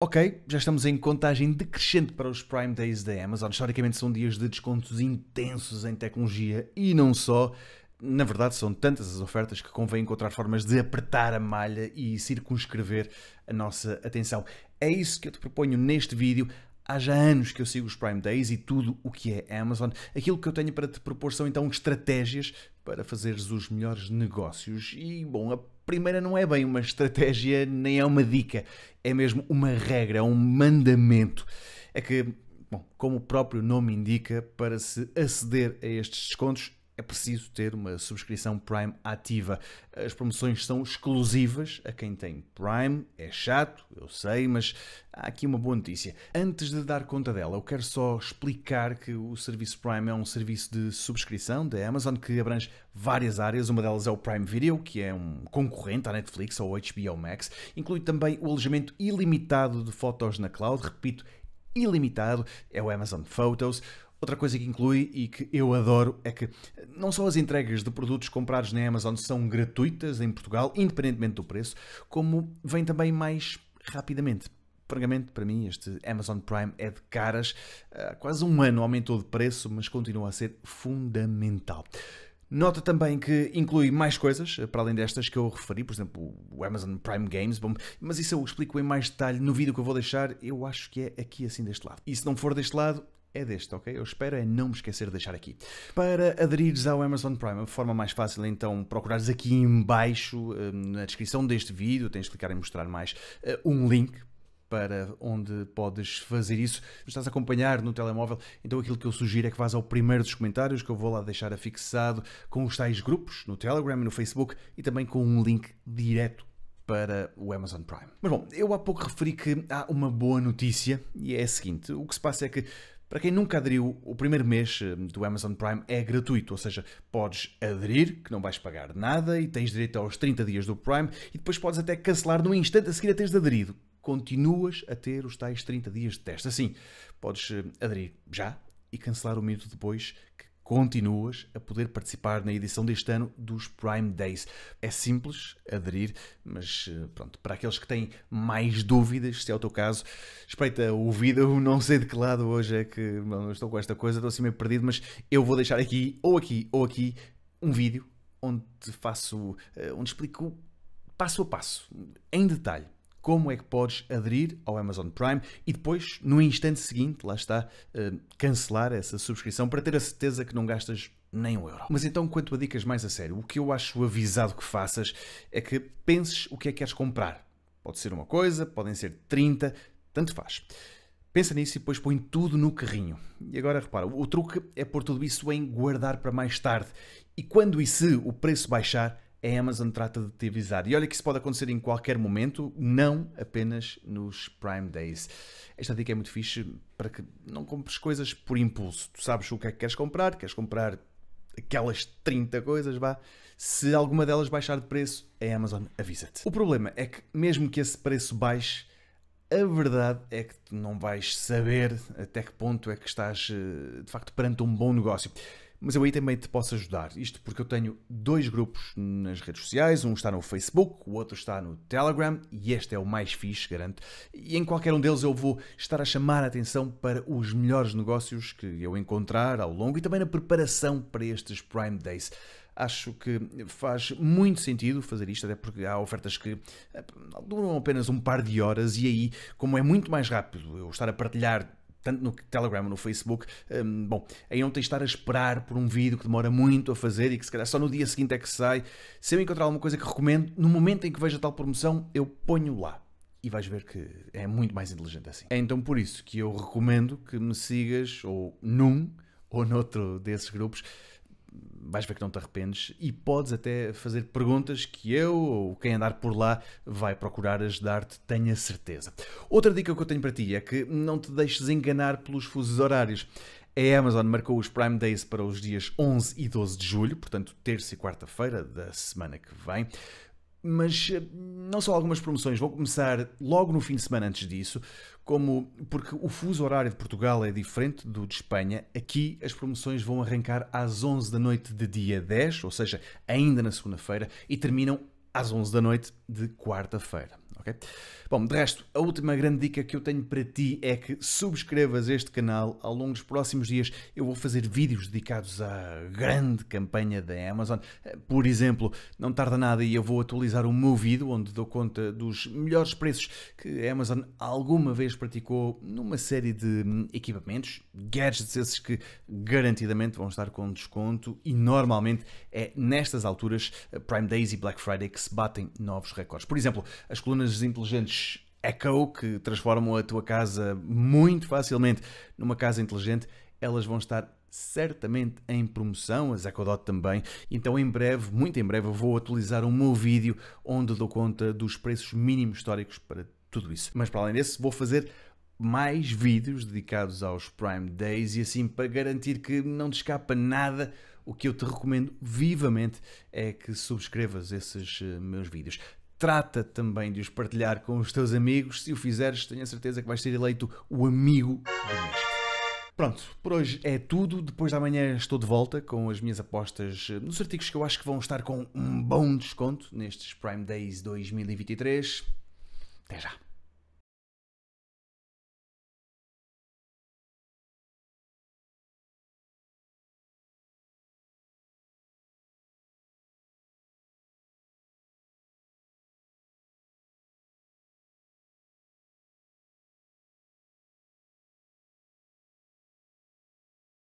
Ok, já estamos em contagem decrescente para os Prime Days da Amazon. Historicamente são dias de descontos intensos em tecnologia e não só. Na verdade, são tantas as ofertas que convém encontrar formas de apertar a malha e circunscrever a nossa atenção. É isso que eu te proponho neste vídeo. Há já anos que eu sigo os Prime Days e tudo o que é Amazon. Aquilo que eu tenho para te propor são então estratégias para fazeres os melhores negócios e, bom, a primeira não é bem uma estratégia, nem é uma dica, é mesmo uma regra, é um mandamento. É que, bom, como o próprio nome indica, para se aceder a estes descontos é preciso ter uma subscrição Prime ativa. As promoções são exclusivas a quem tem Prime. É chato, eu sei, mas há aqui uma boa notícia. Antes de dar conta dela, eu quero só explicar que o serviço Prime é um serviço de subscrição da Amazon que abrange várias áreas. Uma delas é o Prime Video, que é um concorrente à Netflix ou HBO Max. Inclui também o alojamento ilimitado de fotos na cloud. Repito, ilimitado. É o Amazon Photos Outra coisa que inclui e que eu adoro é que não só as entregas de produtos comprados na Amazon são gratuitas em Portugal, independentemente do preço, como vem também mais rapidamente. Francamente, para mim, este Amazon Prime é de caras. Há ah, quase um ano aumentou de preço, mas continua a ser fundamental. Nota também que inclui mais coisas, ah, para além destas que eu referi, por exemplo, o Amazon Prime Games, bom, mas isso eu explico em mais detalhe no vídeo que eu vou deixar, eu acho que é aqui assim deste lado. E se não for deste lado, é deste, ok? Eu espero é não me esquecer de deixar aqui. Para aderires ao Amazon Prime, a forma mais fácil é então procurares aqui embaixo eh, na descrição deste vídeo, tens de clicar em mostrar mais, eh, um link para onde podes fazer isso. Estás a acompanhar no telemóvel, então aquilo que eu sugiro é que vás ao primeiro dos comentários, que eu vou lá deixar afixado com os tais grupos, no Telegram e no Facebook, e também com um link direto para o Amazon Prime. Mas bom, eu há pouco referi que há uma boa notícia, e é a seguinte, o que se passa é que para quem nunca aderiu, o primeiro mês eh, do Amazon Prime é gratuito, ou seja, podes aderir, que não vais pagar nada, e tens direito aos 30 dias do Prime, e depois podes até cancelar no instante a seguir a teres aderido. Continuas a ter os tais 30 dias de teste. Assim, podes eh, aderir já e cancelar um minuto depois que continuas a poder participar na edição deste ano dos Prime Days. É simples aderir, mas eh, pronto, para aqueles que têm mais dúvidas, se é o teu caso, espreita o vídeo, não sei de que lado hoje é que não estou com esta coisa, estou assim meio perdido, mas eu vou deixar aqui, ou aqui, ou aqui, um vídeo onde faço, eh, onde explico passo a passo, em detalhe, como é que podes aderir ao Amazon Prime e depois, no instante seguinte, lá está, eh, cancelar essa subscrição para ter a certeza que não gastas nem um euro. Mas então, quanto a dicas mais a sério, o que eu acho avisado que faças é que penses o que é que queres comprar. Pode ser uma coisa, podem ser 30, tanto faz. Pensa nisso e depois põe tudo no carrinho. E agora repara, o truque é pôr tudo isso em guardar para mais tarde. E quando e se o preço baixar, a é Amazon trata de te avisar. E olha que isso pode acontecer em qualquer momento, não apenas nos Prime Days. Esta dica é muito fixe para que não compres coisas por impulso. Tu sabes o que é que queres comprar, queres comprar aquelas 30 coisas, vá. Se alguma delas baixar de preço, a é Amazon avisa-te. O problema é que, mesmo que esse preço baixe, a verdade é que tu não vais saber até que ponto é que estás eh, de facto perante um bom negócio mas eu aí também te posso ajudar. Isto porque eu tenho dois grupos nas redes sociais, um está no Facebook, o outro está no Telegram, e este é o mais fixe, garanto. E em qualquer um deles eu vou estar a chamar a atenção para os melhores negócios que eu encontrar ao longo e também na preparação para estes Prime Days acho que faz muito sentido fazer isto, até porque há ofertas que eh, duram apenas um par de horas e aí, como é muito mais rápido eu estar a partilhar tanto no Telegram no Facebook, um, bom, aí é não estar a esperar por um vídeo que demora muito a fazer e que se calhar só no dia seguinte é que sai. Se eu encontrar alguma coisa que recomendo, no momento em que vejo a tal promoção, eu ponho lá. E vais ver que é muito mais inteligente assim. É então por isso que eu recomendo que me sigas ou num ou noutro desses grupos vais ver que não te arrependes e podes até fazer perguntas que eu ou quem andar por lá vai procurar ajudar-te, tenha certeza. Outra dica que eu tenho para ti é que não te deixes enganar pelos fusos horários. A Amazon marcou os Prime Days para os dias 11 e 12 de julho, portanto, terça e quarta-feira da semana que vem mas eh, não só algumas promoções vão começar logo no fim de semana antes disso, como porque o fuso horário de Portugal é diferente do de Espanha, aqui as promoções vão arrancar às 11 da noite de dia 10, ou seja, ainda na segunda-feira, e terminam às 11 da noite de quarta-feira. Okay? Bom, de resto, a última grande dica que eu tenho para ti é que subscrevas este canal. Ao longo dos próximos dias eu vou fazer vídeos dedicados à grande campanha da Amazon. Eh, por exemplo, não tarda nada e eu vou atualizar o meu vídeo onde dou conta dos melhores preços que a Amazon alguma vez praticou numa série de hum, equipamentos, gadgets esses que garantidamente vão estar com desconto e normalmente é nestas alturas, eh, Prime Days e Black Friday, que se se batem novos recordes. Por exemplo, as colunas inteligentes Echo, que transformam a tua casa muito facilmente numa casa inteligente, elas vão estar certamente em promoção, as Echo Dot também. Então, em breve, muito em breve, eu vou atualizar o meu vídeo onde dou conta dos preços mínimos históricos para tudo isso. Mas para além desse, vou fazer mais vídeos dedicados aos Prime Days e assim para garantir que não te escapa nada o que eu te recomendo vivamente é que subscrevas esses eh, meus vídeos. Trata também de os partilhar com os teus amigos. Se o fizeres, tenho a certeza que vais ser eleito o amigo do mês. Pronto, por hoje é tudo. Depois da manhã estou de volta com as minhas apostas eh, nos artigos que eu acho que vão estar com um bom desconto nestes Prime Days 2023. Até já!